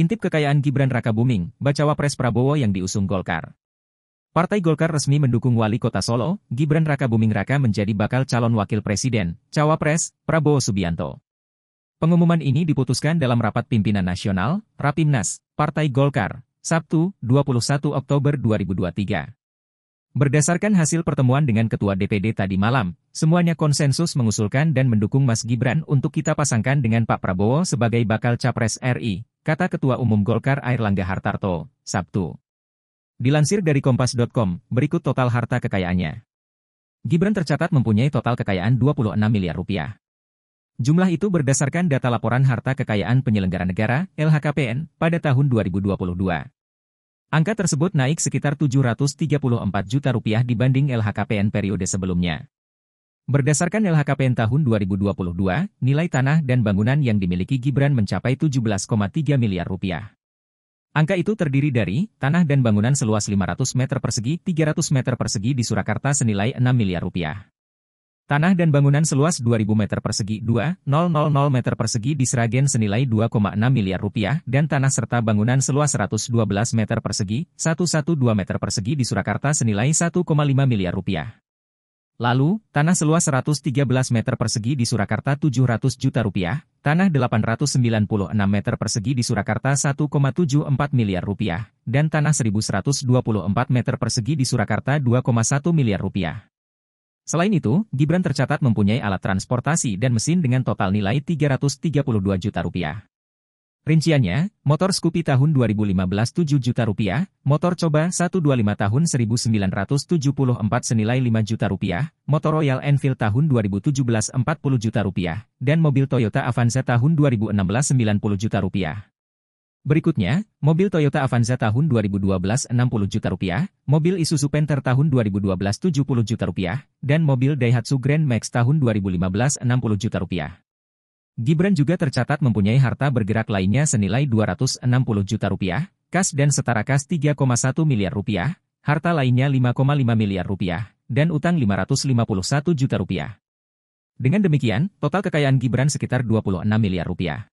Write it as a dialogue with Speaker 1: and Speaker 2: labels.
Speaker 1: Intip kekayaan Gibran Raka Buming, bacawa Pres Prabowo yang diusung Golkar. Partai Golkar resmi mendukung Wali Kota Solo, Gibran Raka Buming Raka menjadi bakal calon wakil presiden, Cawapres, Prabowo Subianto. Pengumuman ini diputuskan dalam Rapat Pimpinan Nasional, Rapimnas, Partai Golkar, Sabtu, 21 Oktober 2023. Berdasarkan hasil pertemuan dengan Ketua DPD tadi malam, semuanya konsensus mengusulkan dan mendukung Mas Gibran untuk kita pasangkan dengan Pak Prabowo sebagai bakal capres RI, kata Ketua Umum Golkar Airlangga Hartarto, Sabtu. Dilansir dari Kompas.com, berikut total harta kekayaannya. Gibran tercatat mempunyai total kekayaan 26 miliar rupiah. Jumlah itu berdasarkan data laporan harta kekayaan penyelenggara negara, LHKPN, pada tahun 2022. Angka tersebut naik sekitar 734 juta rupiah dibanding LHKPN periode sebelumnya. Berdasarkan LHKPN tahun 2022, nilai tanah dan bangunan yang dimiliki Gibran mencapai 17,3 miliar rupiah. Angka itu terdiri dari tanah dan bangunan seluas 500 meter persegi 300 meter persegi di Surakarta senilai 6 miliar rupiah. Tanah dan bangunan seluas 2000 meter persegi 2.000 meter persegi di Sragen senilai 2,6 miliar rupiah dan tanah serta bangunan seluas 112 meter persegi 112 meter persegi di Surakarta senilai 1,5 miliar rupiah. Lalu, tanah seluas 113 meter persegi di Surakarta 700 juta rupiah, tanah 896 meter persegi di Surakarta 1,74 miliar rupiah, dan tanah 1124 meter persegi di Surakarta 2,1 miliar rupiah. Selain itu, Gibran tercatat mempunyai alat transportasi dan mesin dengan total nilai 332 juta rupiah. Rinciannya, motor Scoopy tahun 2015 7 juta rupiah, motor coba 125 tahun 1974 senilai 5 juta rupiah, motor Royal Enfield tahun 2017 40 juta rupiah, dan mobil Toyota Avanza tahun 2016 90 juta rupiah. Berikutnya, mobil Toyota Avanza tahun 2012 60 juta rupiah, mobil Isuzu Panther tahun 2012 70 juta rupiah, dan mobil Daihatsu Grand Max tahun 2015 60 juta rupiah. Gibran juga tercatat mempunyai harta bergerak lainnya senilai 260 juta rupiah, kas dan setara kas 3,1 miliar rupiah, harta lainnya 5,5 miliar rupiah, dan utang 551 juta rupiah. Dengan demikian, total kekayaan Gibran sekitar 26 miliar rupiah.